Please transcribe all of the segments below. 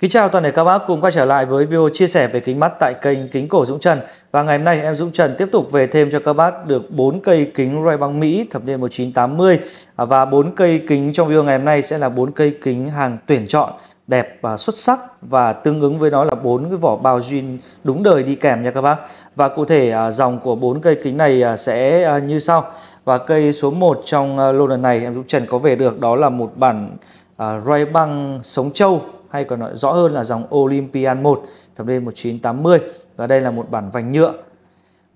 Kính chào toàn thể các bác cùng quay trở lại với video chia sẻ về kính mắt tại kênh Kính Cổ Dũng Trần Và ngày hôm nay em Dũng Trần tiếp tục về thêm cho các bác được 4 cây kính ray băng Mỹ thập niên 1980 Và 4 cây kính trong video ngày hôm nay sẽ là 4 cây kính hàng tuyển chọn đẹp và xuất sắc và tương ứng với nó là bốn cái vỏ bao zin đúng đời đi kèm nha các bác. Và cụ thể à, dòng của bốn cây kính này à, sẽ à, như sau. Và cây số 1 trong lô lần này em Dũng Trần có về được đó là một bản ray băng Sống Châu hay còn nói rõ hơn là dòng Olympian 1 thập niên 1980 và đây là một bản vành nhựa.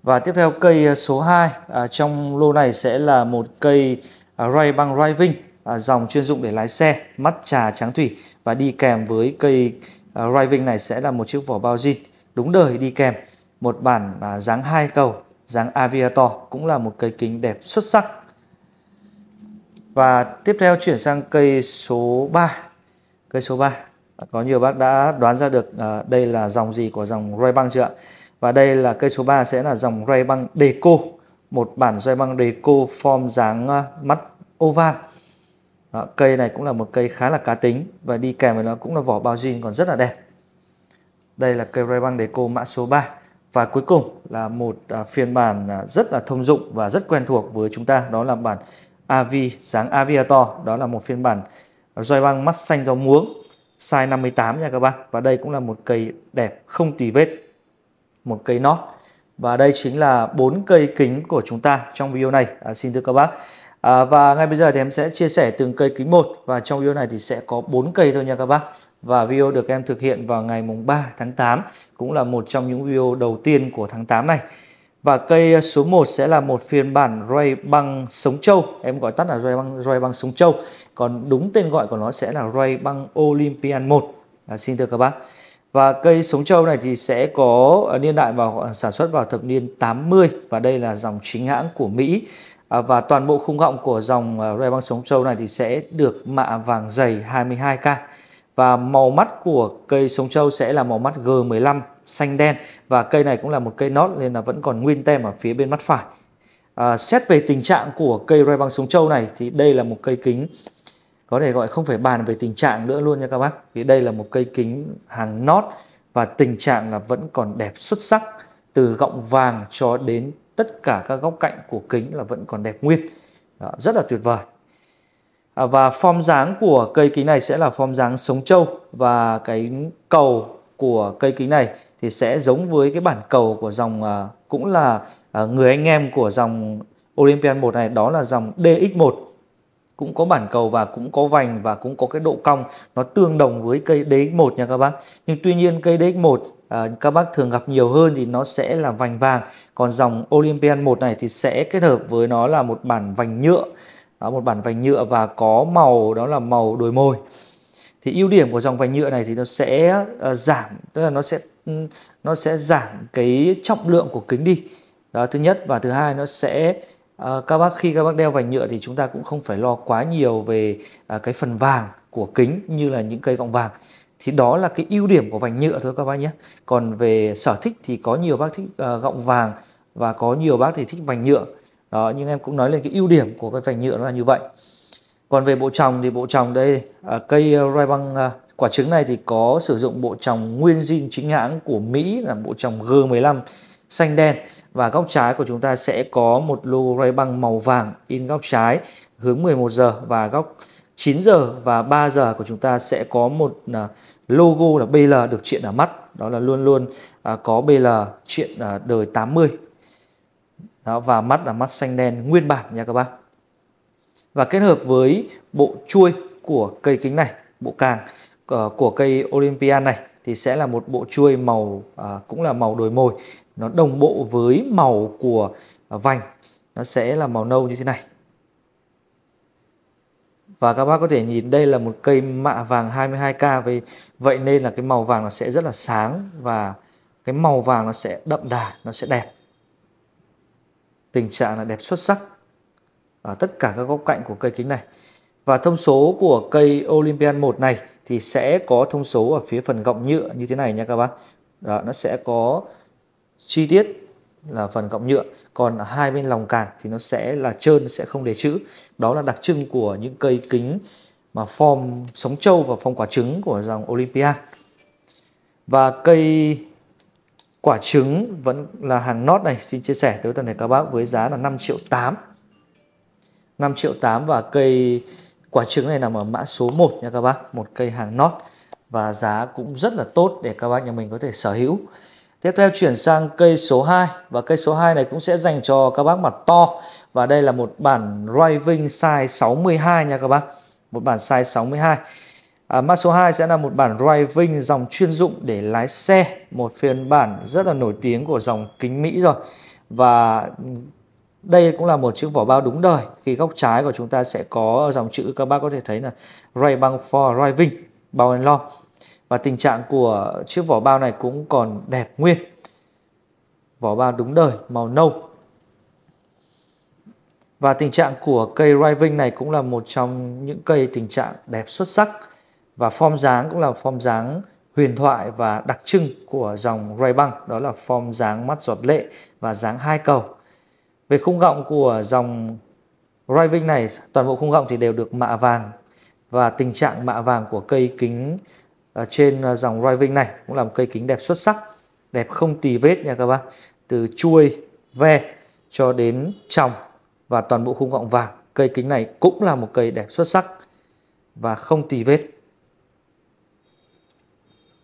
Và tiếp theo cây à, số 2 à, trong lô này sẽ là một cây à, Ray băng Ray à, dòng chuyên dụng để lái xe, mắt trà trắng thủy và đi kèm với cây à, Ray này sẽ là một chiếc vỏ bao zin đúng đời đi kèm một bản à, dáng hai cầu dáng Aviator cũng là một cây kính đẹp xuất sắc. Và tiếp theo chuyển sang cây số 3. Cây số 3 có nhiều bác đã đoán ra được uh, đây là dòng gì của dòng Ray Băng chưa ạ? Và đây là cây số 3 sẽ là dòng Ray Băng Deco, một bản Ray Băng Deco form dáng uh, mắt oval. Đó, cây này cũng là một cây khá là cá tính và đi kèm với nó cũng là vỏ bao jean còn rất là đẹp. Đây là cây Ray Băng Deco mã số 3 và cuối cùng là một uh, phiên bản rất là thông dụng và rất quen thuộc với chúng ta đó là bản AV dáng Aviator, đó là một phiên bản roi băng mắt xanh rau muống size 58 nha các bạn và đây cũng là một cây đẹp không tì vết một cây nót và đây chính là bốn cây kính của chúng ta trong video này à, xin thưa các bác à, và ngay bây giờ thì em sẽ chia sẻ từng cây kính một và trong video này thì sẽ có bốn cây thôi nha các bác và video được em thực hiện vào ngày mùng 3 tháng 8 cũng là một trong những video đầu tiên của tháng 8 này và cây số 1 sẽ là một phiên bản Ray băng sống châu em gọi tắt là Ray băng Ray băng sống châu còn đúng tên gọi của nó sẽ là Ray băng Olympian 1 à, xin thưa các bác và cây sống châu này thì sẽ có à, niên đại vào à, sản xuất vào thập niên 80 và đây là dòng chính hãng của Mỹ à, và toàn bộ khung gọng của dòng à, Ray băng sống châu này thì sẽ được mạ vàng dày 22K và màu mắt của cây sống trâu sẽ là màu mắt G15 xanh đen và cây này cũng là một cây nốt nên là vẫn còn nguyên tem ở phía bên mắt phải à, xét về tình trạng của cây ray băng sống trâu này thì đây là một cây kính có thể gọi không phải bàn về tình trạng nữa luôn nha các bác vì đây là một cây kính hàng nót và tình trạng là vẫn còn đẹp xuất sắc từ gọng vàng cho đến tất cả các góc cạnh của kính là vẫn còn đẹp nguyên Đó, rất là tuyệt vời À, và form dáng của cây kính này sẽ là form dáng sống trâu và cái cầu của cây kính này thì sẽ giống với cái bản cầu của dòng à, cũng là à, người anh em của dòng Olympian 1 này đó là dòng DX1 cũng có bản cầu và cũng có vành và cũng có cái độ cong nó tương đồng với cây DX1 nha các bác nhưng tuy nhiên cây DX1 à, các bác thường gặp nhiều hơn thì nó sẽ là vành vàng còn dòng Olympian 1 này thì sẽ kết hợp với nó là một bản vành nhựa đó, một bản vành nhựa và có màu đó là màu đồi môi thì ưu điểm của dòng vành nhựa này thì nó sẽ uh, giảm tức là nó sẽ ừ, nó sẽ giảm cái trọng lượng của kính đi đó thứ nhất và thứ hai nó sẽ uh, các bác khi các bác đeo vành nhựa thì chúng ta cũng không phải lo quá nhiều về uh, cái phần vàng của kính như là những cây gọng vàng thì đó là cái ưu điểm của vành nhựa thôi các bác nhé còn về sở thích thì có nhiều bác thích uh, gọng vàng và có nhiều bác thì thích vành nhựa đó nhưng em cũng nói lên cái ưu điểm của cái vành nhựa nó là như vậy còn về bộ trồng thì bộ trồng đây à, cây rai băng à, quả trứng này thì có sử dụng bộ trồng nguyên zin chính hãng của Mỹ là bộ trồng G15 xanh đen và góc trái của chúng ta sẽ có một logo ray băng màu vàng in góc trái hướng 11 giờ và góc 9 giờ và 3 giờ của chúng ta sẽ có một à, logo là BL được chuyện ở mắt đó là luôn luôn à, có BL chuyện à, đời 80 đó, và mắt là mắt xanh đen nguyên bản nha các bác. Và kết hợp với bộ chuôi của cây kính này, bộ càng uh, của cây Olympian này thì sẽ là một bộ chuôi màu uh, cũng là màu đồi mồi. Nó đồng bộ với màu của uh, vành. Nó sẽ là màu nâu như thế này. Và các bác có thể nhìn đây là một cây mạ vàng 22K vì vậy nên là cái màu vàng nó sẽ rất là sáng và cái màu vàng nó sẽ đậm đà, nó sẽ đẹp tình trạng là đẹp xuất sắc ở tất cả các góc cạnh của cây kính này. Và thông số của cây Olympian 1 này thì sẽ có thông số ở phía phần gọng nhựa như thế này nha các bác. Đó, nó sẽ có chi tiết là phần gọng nhựa, còn hai bên lòng càng thì nó sẽ là trơn, sẽ không để chữ. Đó là đặc trưng của những cây kính mà form sống trâu và form quả trứng của dòng Olympia. Và cây Quả trứng vẫn là hàng nốt này xin chia sẻ tới toàn thể các bác với giá là 5 triệu 8 5 triệu 8 và cây quả trứng này nằm ở mã số 1 nha các bác một cây hàng nốt và giá cũng rất là tốt để các bác nhà mình có thể sở hữu Tiếp theo chuyển sang cây số 2 và cây số 2 này cũng sẽ dành cho các bác mặt to và đây là một bản driving size 62 nha các bác một bản size 62 À, mã số 2 sẽ là một bản driving dòng chuyên dụng để lái xe, một phiên bản rất là nổi tiếng của dòng kính Mỹ rồi. Và đây cũng là một chiếc vỏ bao đúng đời. Khi góc trái của chúng ta sẽ có dòng chữ các bác có thể thấy là Ray Bang for Driving, bao and long. Và tình trạng của chiếc vỏ bao này cũng còn đẹp nguyên. Vỏ bao đúng đời, màu nâu. Và tình trạng của cây Driving này cũng là một trong những cây tình trạng đẹp xuất sắc và form dáng cũng là form dáng huyền thoại và đặc trưng của dòng Ray Băng đó là form dáng mắt giọt lệ và dáng hai cầu. Về khung gọng của dòng Ray Vinh này, toàn bộ khung gọng thì đều được mạ vàng và tình trạng mạ vàng của cây kính à, trên à, dòng Ray Vinh này cũng là một cây kính đẹp xuất sắc, đẹp không tì vết nha các bác. Từ chuôi, ve cho đến tròng và toàn bộ khung gọng vàng, cây kính này cũng là một cây đẹp xuất sắc và không tì vết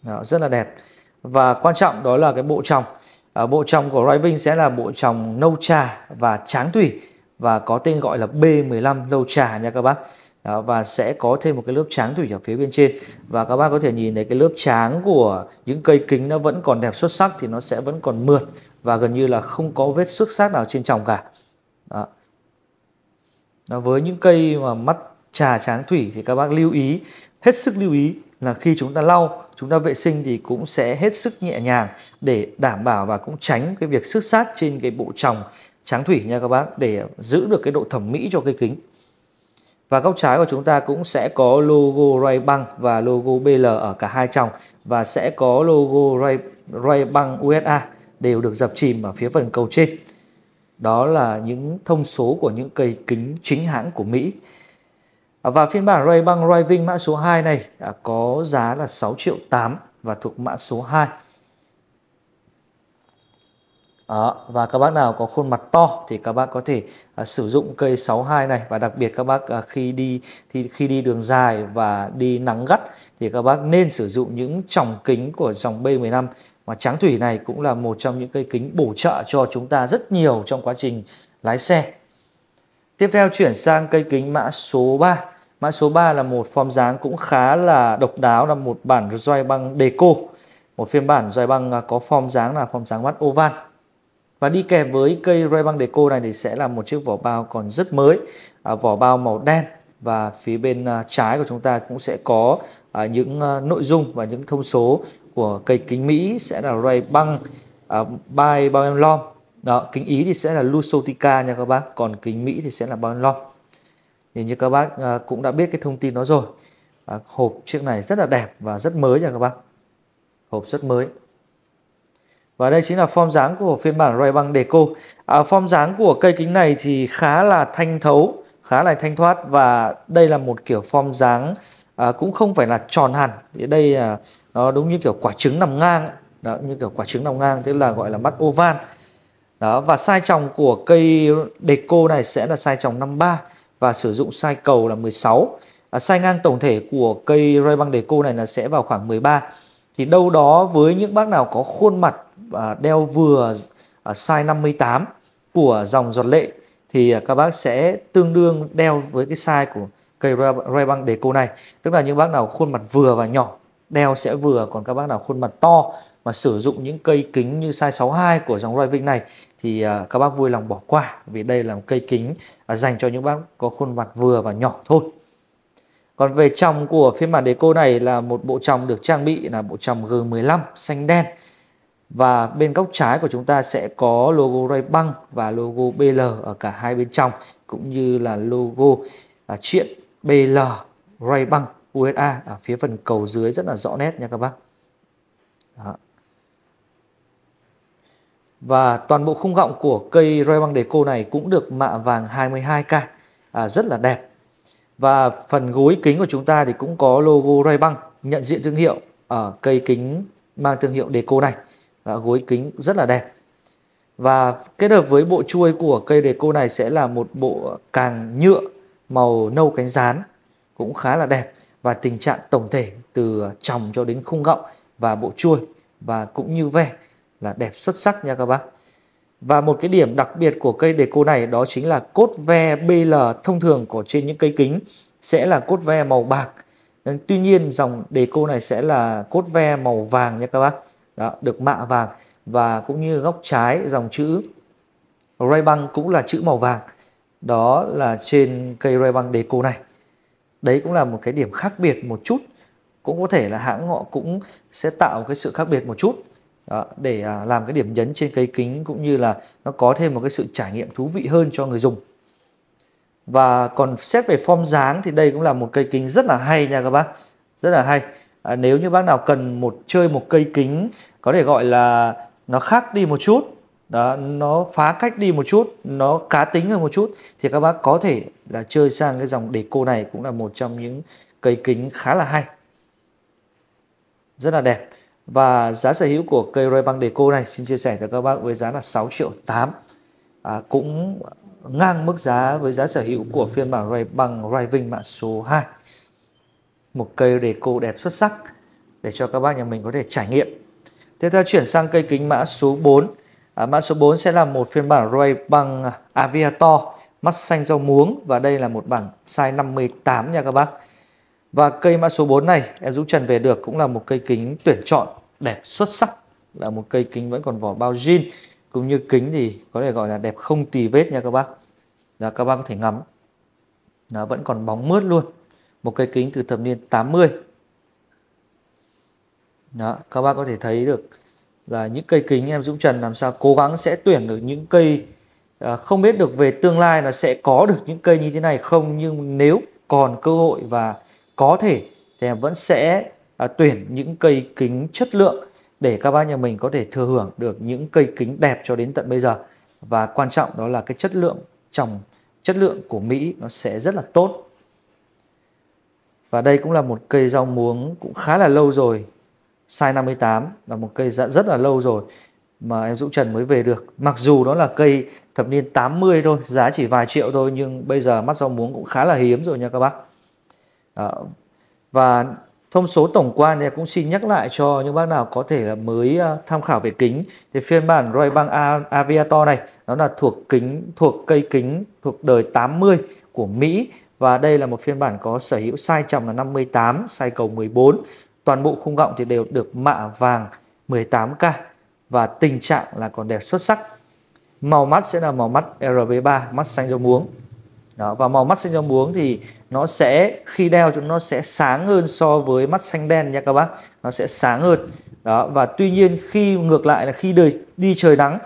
đó, ờ, rất là đẹp và quan trọng đó là cái bộ tròng à, bộ tròng của Riving sẽ là bộ tròng nâu trà và tráng tùy và có tên gọi là B15 nâu trà nha các bác đó, và sẽ có thêm một cái lớp tráng thủy ở phía bên trên và các bác có thể nhìn thấy cái lớp tráng của những cây kính nó vẫn còn đẹp xuất sắc thì nó sẽ vẫn còn mượt và gần như là không có vết xuất sắc nào trên tròng cả đó. Đó, với những cây mà mắt trà tráng thủy thì các bác lưu ý hết sức lưu ý là khi chúng ta lau chúng ta vệ sinh thì cũng sẽ hết sức nhẹ nhàng để đảm bảo và cũng tránh cái việc xước sát trên cái bộ tròng tráng thủy nha các bác để giữ được cái độ thẩm mỹ cho cây kính và góc trái của chúng ta cũng sẽ có logo Ray-Ban và logo BL ở cả hai tròng và sẽ có logo Ray, Ray-Ban USA đều được dập chìm ở phía phần cầu trên. Đó là những thông số của những cây kính chính hãng của Mỹ. Và phiên bản Ray băng Rising mã số 2 này à, có giá là 6 triệu 8 và thuộc mã số 2. Đó, và các bác nào có khuôn mặt to thì các bác có thể à, sử dụng cây 62 này và đặc biệt các bác à, khi đi thì khi đi đường dài và đi nắng gắt thì các bác nên sử dụng những tròng kính của dòng B15 và trắng thủy này cũng là một trong những cây kính bổ trợ cho chúng ta rất nhiều trong quá trình lái xe. Tiếp theo chuyển sang cây kính mã số 3 Mã số 3 là một form dáng cũng khá là độc đáo là một bản roi băng deco. Một phiên bản roi băng à, có form dáng là form dáng mắt oval. Và đi kèm với cây roi băng deco này thì sẽ là một chiếc vỏ bao còn rất mới, à, vỏ bao màu đen và phía bên à, trái của chúng ta cũng sẽ có à, những à, nội dung và những thông số của cây kính Mỹ sẽ là roi băng à, by Bao Em Lom. Đó, kính Ý thì sẽ là Lusotica nha các bác, còn kính Mỹ thì sẽ là Bao Em Lom thì như các bác à, cũng đã biết cái thông tin đó rồi à, hộp chiếc này rất là đẹp và rất mới nha các bác hộp rất mới và đây chính là form dáng của phiên bản Ray Băng Deco à, form dáng của cây kính này thì khá là thanh thấu khá là thanh thoát và đây là một kiểu form dáng à, cũng không phải là tròn hẳn thì đây à, nó đúng như kiểu quả trứng nằm ngang đó như kiểu quả trứng nằm ngang tức là gọi là mắt oval đó và sai tròng của cây Deco này sẽ là sai tròng 53 và sử dụng size cầu là 16 à, size ngang tổng thể của cây ray băng đề cô này là sẽ vào khoảng 13 thì đâu đó với những bác nào có khuôn mặt à, đeo vừa à, size 58 của dòng giọt lệ thì à, các bác sẽ tương đương đeo với cái size của cây ray băng đề cô này tức là những bác nào khuôn mặt vừa và nhỏ đeo sẽ vừa còn các bác nào khuôn mặt to mà sử dụng những cây kính như size 62 của dòng Ray Vinh này thì à, các bác vui lòng bỏ qua vì đây là một cây kính à, dành cho những bác có khuôn mặt vừa và nhỏ thôi. Còn về trong của phiên bản Deco này là một bộ tròng được trang bị là bộ tròng G15 xanh đen. Và bên góc trái của chúng ta sẽ có logo ray băng và logo BL ở cả hai bên trong cũng như là logo à, chuyện BL ray băng USA ở phía phần cầu dưới rất là rõ nét nha các bác. Đó. Và toàn bộ khung gọng của cây Royal Băng cô này cũng được mạ vàng 22K à, rất là đẹp. Và phần gối kính của chúng ta thì cũng có logo Royal Băng nhận diện thương hiệu ở cây kính mang thương hiệu cô này. À, gối kính rất là đẹp. Và kết hợp với bộ chuôi của cây cô này sẽ là một bộ càng nhựa màu nâu cánh rán cũng khá là đẹp và tình trạng tổng thể từ tròng cho đến khung gọng và bộ chuôi và cũng như ve là đẹp xuất sắc nha các bác. Và một cái điểm đặc biệt của cây đề cô này đó chính là cốt ve BL thông thường của trên những cây kính sẽ là cốt ve màu bạc. Tuy nhiên dòng đề cô này sẽ là cốt ve màu vàng nha các bác. Đó, được mạ vàng và cũng như góc trái dòng chữ ray băng cũng là chữ màu vàng. Đó là trên cây ray băng đề cô này. Đấy cũng là một cái điểm khác biệt một chút. Cũng có thể là hãng họ cũng sẽ tạo cái sự khác biệt một chút đó, để à, làm cái điểm nhấn trên cây kính cũng như là nó có thêm một cái sự trải nghiệm thú vị hơn cho người dùng và còn xét về form dáng thì đây cũng là một cây kính rất là hay nha các bác rất là hay à, nếu như bác nào cần một chơi một cây kính có thể gọi là nó khác đi một chút đó nó phá cách đi một chút nó cá tính hơn một chút thì các bác có thể là chơi sang cái dòng đề cô này cũng là một trong những cây kính khá là hay rất là đẹp và giá sở hữu của cây Ray Bang Deco này xin chia sẻ cho các bác với giá là 6 triệu 8 à, cũng ngang mức giá với giá sở hữu của phiên bản Ray Bang Raving mã số 2 một cây Deco đẹp xuất sắc để cho các bác nhà mình có thể trải nghiệm tiếp theo chuyển sang cây kính mã số 4 à, mã số 4 sẽ là một phiên bản Ray băng Aviator mắt xanh rau muống và đây là một bản size 58 nha các bác và cây mã số 4 này em Dũng Trần về được cũng là một cây kính tuyển chọn đẹp xuất sắc là một cây kính vẫn còn vỏ bao zin cũng như kính thì có thể gọi là đẹp không tì vết nha các bác là các bác có thể ngắm nó vẫn còn bóng mướt luôn một cây kính từ thập niên 80 đó, các bác có thể thấy được là những cây kính em Dũng Trần làm sao cố gắng sẽ tuyển được những cây à, không biết được về tương lai là sẽ có được những cây như thế này không nhưng nếu còn cơ hội và có thể thì em vẫn sẽ à, tuyển những cây kính chất lượng để các bác nhà mình có thể thừa hưởng được những cây kính đẹp cho đến tận bây giờ và quan trọng đó là cái chất lượng trồng chất lượng của Mỹ nó sẽ rất là tốt và đây cũng là một cây rau muống cũng khá là lâu rồi size 58 là một cây dạ, rất là lâu rồi mà em Dũng Trần mới về được mặc dù đó là cây thập niên 80 thôi giá chỉ vài triệu thôi nhưng bây giờ mắt rau muống cũng khá là hiếm rồi nha các bác Ờ, và thông số tổng quan thì cũng xin nhắc lại cho những bác nào có thể là mới ờ, tham khảo về kính thì phiên bản Roy Bang Aviator này nó là thuộc kính thuộc cây kính thuộc đời 80 của Mỹ và đây là một phiên bản có sở hữu size trầm là 58, size cầu 14. Toàn bộ khung gọng thì đều được mạ vàng 18K và tình trạng là còn đẹp xuất sắc. Màu mắt sẽ là màu mắt RB3, mắt xanh rau muống đó và màu mắt xanh rau muống thì nó sẽ khi đeo chúng nó sẽ sáng hơn so với mắt xanh đen nha các bác nó sẽ sáng hơn đó và tuy nhiên khi ngược lại là khi đời đi trời nắng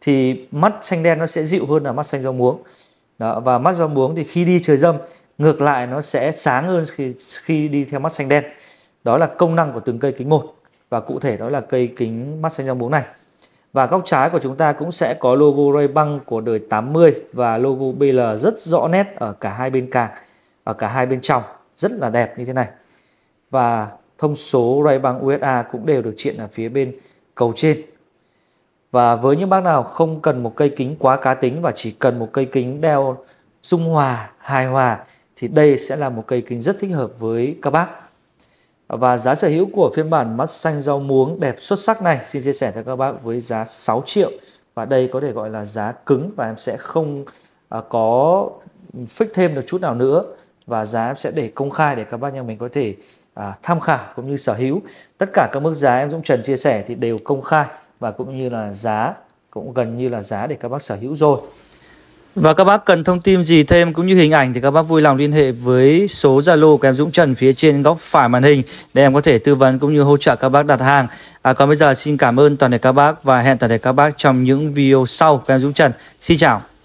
thì mắt xanh đen nó sẽ dịu hơn là mắt xanh rau muống đó và mắt rau muống thì khi đi trời dâm ngược lại nó sẽ sáng hơn khi khi đi theo mắt xanh đen đó là công năng của từng cây kính một và cụ thể đó là cây kính mắt xanh rau muống này và góc trái của chúng ta cũng sẽ có logo Ray-Ban của đời 80 và logo BL rất rõ nét ở cả hai bên càng, ở cả hai bên trong, rất là đẹp như thế này. Và thông số Ray-Ban USA cũng đều được triển ở phía bên cầu trên. Và với những bác nào không cần một cây kính quá cá tính và chỉ cần một cây kính đeo dung hòa, hài hòa thì đây sẽ là một cây kính rất thích hợp với các bác. Và giá sở hữu của phiên bản mắt xanh rau muống đẹp xuất sắc này xin chia sẻ cho các bác với giá 6 triệu và đây có thể gọi là giá cứng và em sẽ không à, có fix thêm được chút nào nữa và giá em sẽ để công khai để các bác nhà mình có thể à, tham khảo cũng như sở hữu tất cả các mức giá em Dũng Trần chia sẻ thì đều công khai và cũng như là giá cũng gần như là giá để các bác sở hữu rồi và các bác cần thông tin gì thêm cũng như hình ảnh thì các bác vui lòng liên hệ với số Zalo của em Dũng Trần phía trên góc phải màn hình để em có thể tư vấn cũng như hỗ trợ các bác đặt hàng. À, còn bây giờ xin cảm ơn toàn thể các bác và hẹn toàn thể các bác trong những video sau của em Dũng Trần. Xin chào.